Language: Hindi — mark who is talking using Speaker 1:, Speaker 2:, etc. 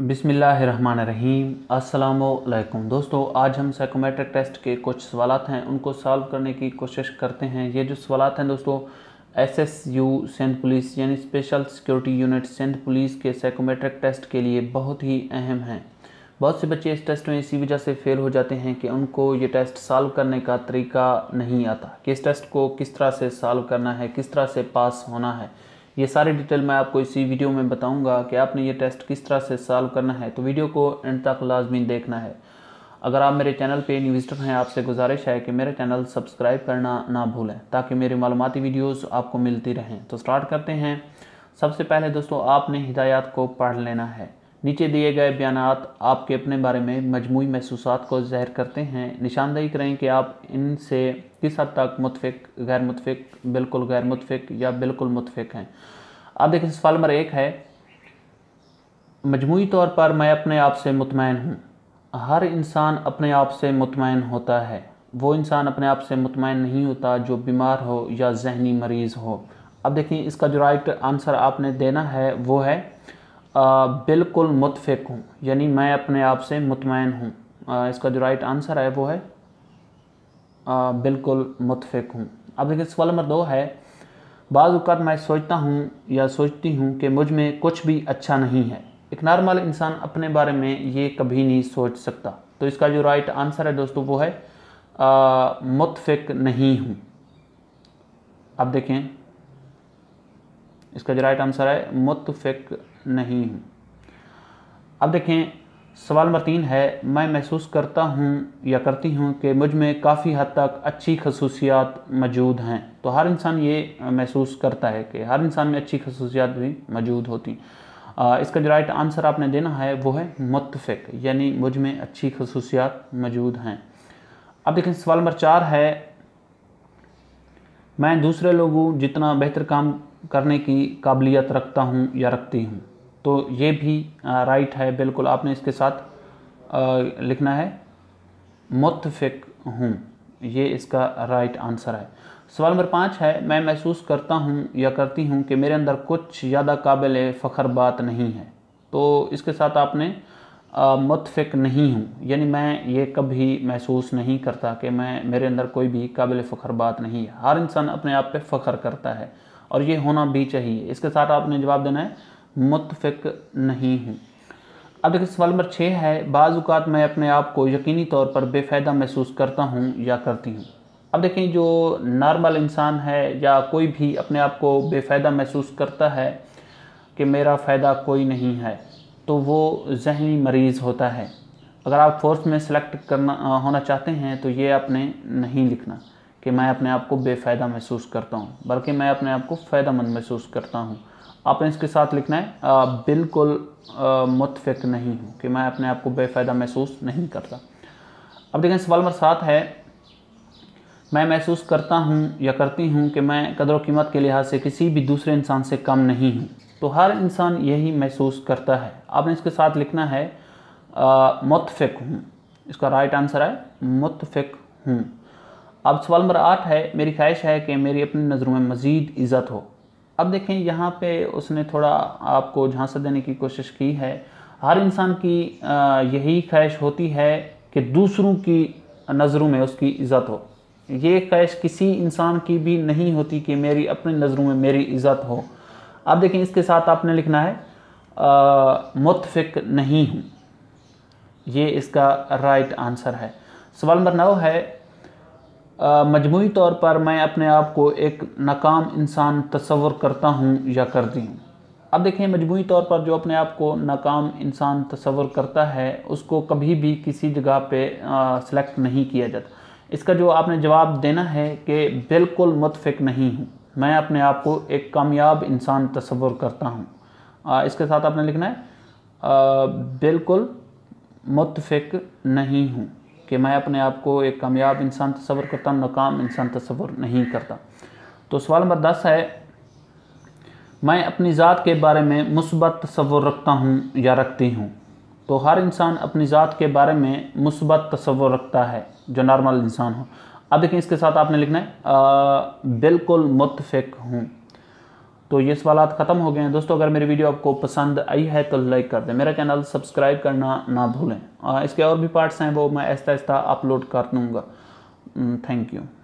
Speaker 1: बिसमीम् अल्लाम दोस्तों आज हम साइकोमेट्रिक टेस्ट के कुछ सवाल हैं उनको सॉल्व करने की कोशिश करते हैं ये जो सवाल हैं दोस्तों S S U Sindh police यानी special security unit Sindh police के साइकोमेट्रिक टेस्ट के लिए बहुत ही अहम हैं बहुत से बच्चे इस टेस्ट में इसी वजह से फेल हो जाते हैं कि उनको ये टेस्ट सॉल्व करने का तरीका नहीं आता कि इस टेस्ट को किस तरह से सॉल्व करना है किस तरह से पास होना है ये सारे डिटेल मैं आपको इसी वीडियो में बताऊंगा कि आपने ये टेस्ट किस तरह से सॉल्व करना है तो वीडियो को एंड तक लाजमी देखना है अगर आप मेरे चैनल पे न्यू विजिटर हैं आपसे गुजारिश है कि मेरे चैनल सब्सक्राइब करना ना भूलें ताकि मेरी मालूमती वीडियोस आपको मिलती रहें तो स्टार्ट करते हैं सबसे पहले दोस्तों आपने हिदायत को पढ़ लेना है नीचे दिए गए बयान आपके अपने बारे में मजमू महसूस को ज़ाहिर करते हैं निशानदेही करें कि आप इनसे किस हद तक मुतफ़ गैर मुतफ़ बिल्कुल गैर मुतफ़ या बिल्कुल मुतफ़ हैं अब देखें सवाल नंबर एक है मजमू तौर पर मैं अपने आप से मुतमैन हूँ हर इंसान अपने आप से मुतमैन होता है वो इंसान अपने आप से मुतमैन नहीं होता जो बीमार हो या जहनी मरीज़ हो अब देखें इसका जो राइट आंसर आपने देना है वो है बिल्कुल मुतफिक हूँ यानी मैं अपने आप से मुतमैन हूँ इसका जो राइट आंसर है वो है आ, बिल्कुल मुतफिक हूँ अब देखिए सवाल नंबर दो है बाज़ात मैं सोचता हूँ या सोचती हूँ कि मुझ में कुछ भी अच्छा नहीं है एक नॉर्मल इंसान अपने बारे में ये कभी नहीं सोच सकता तो इसका जो राइट आंसर है दोस्तों वो है मुतफिक नहीं हूँ अब देखें इसका जो राइट आंसर है मुतफिक नहीं हूँ अब देखें सवाल नंबर तीन है मैं महसूस करता हूँ या करती हूँ कि मुझ में काफ़ी हद तक अच्छी खसूसियात मौजूद हैं तो हर इंसान ये महसूस करता है कि हर इंसान में अच्छी खसूसियात भी मौजूद होती इसका जो राइट आंसर आपने देना है वो है मुतफ़िक यानी मुझ में अच्छी खसूसियात मौजूद हैं अब देखें सवाल नंबर चार है मैं दूसरे लोगों जितना बेहतर काम करने की काबिलियत रखता हूँ या रखती हूँ तो ये भी राइट है बिल्कुल आपने इसके साथ लिखना है मुतफिक हूँ ये इसका राइट आंसर है सवाल नंबर पाँच है मैं महसूस करता हूँ या करती हूँ कि मेरे अंदर कुछ ज़्यादा काबिल फ़ख्र बात नहीं है तो इसके साथ आपने मुतफिक नहीं हूँ यानी मैं ये कभी महसूस नहीं करता कि मैं मेरे अंदर कोई भी काबिल फ़ख्र बात नहीं है हर इंसान अपने आप पे फ़ख्र करता है और ये होना भी चाहिए इसके साथ आपने जवाब देना है मुतफिक नहीं हूँ अब देखिए सवाल नंबर छः है बाज़ात मैं अपने आप को यकीनी तौर पर बेफ़ायदा महसूस करता हूँ या करती हूँ अब देखें जो नॉर्मल इंसान है या कोई भी अपने आप को बेफ़ायदा महसूस करता है कि मेरा फ़ायदा कोई नहीं है तो वो जहनी मरीज़ होता है अगर आप फोर्स में सेलेक्ट करना होना चाहते हैं तो ये आपने नहीं लिखना कि मैं अपने आप को बेफ़ायदा महसूस करता हूँ बल्कि मैं अपने आप को फ़ायदा मंद महसूस करता हूँ आपने इसके साथ लिखना है आ, बिल्कुल मुतफिक नहीं हूँ कि मैं अपने आप को बेफ़ायदा महसूस नहीं करता अब देखें सवाल नंबर सात है मैं महसूस करता हूँ या करती हूँ कि मैं कदर कीमत के लिहाज से किसी भी दूसरे इंसान से कम नहीं हूँ तो हर इंसान यही महसूस करता है आपने इसके साथ लिखना है मुतफिक हूँ इसका राइट आंसर है मुतफिक हूँ अब सवाल नंबर आठ है मेरी ख्वाहिश है कि मेरी अपनी नज़रों में मज़ीद इज़्ज़त हो अब देखें यहाँ पे उसने थोड़ा आपको झांसा देने की कोशिश की है हर इंसान की यही ख्वाहिश होती है कि दूसरों की नज़रों में उसकी इज़्ज़त हो ये ख्वाहिश किसी इंसान की भी नहीं होती कि मेरी अपनी नज़रों में मेरी इज़्ज़त हो अब देखें इसके साथ आपने लिखना है मुतफिक नहीं हूँ ये इसका राइट आंसर है सवाल नंबर नौ है मजमू तौर पर मैं अपने आप को एक नाकाम इंसान तस्वर करता हूँ या करती हूँ अब देखें मजमू तौर पर जो अपने आप को नाकाम इंसान तस्वर करता है उसको कभी भी किसी जगह पर सिलेक्ट नहीं किया जाता इसका जो आपने जवाब देना है कि बिल्कुल मुतफिक नहीं हूँ मैं अपने आप को एक कामयाब इंसान तस्वर करता हूँ इसके साथ आपने लिखना है आ, बिल्कुल मुतफिक नहीं हूँ कि मैं अपने आप को एक कामयाब इंसान तस्वर करता नाकाम इंसान तस्वर नहीं करता तो सवाल नंबर दस है मैं अपनी ज़ात के बारे में मुसबत तस्वर रखता हूँ या रखती हूँ तो हर इंसान अपनी ज़ात के बारे में मुसबत तस्वर रखता है जो नॉर्मल इंसान हो अब देखिए इसके साथ आपने लिखना है आ, बिल्कुल मुतफ़ हूँ तो ये सवाल ख़त्म हो गए हैं दोस्तों अगर मेरी वीडियो आपको पसंद आई है तो लाइक कर दें मेरा चैनल सब्सक्राइब करना ना भूलें इसके और भी पार्ट्स हैं वो मैं ऐसा ऐसा अपलोड कर दूँगा थैंक यू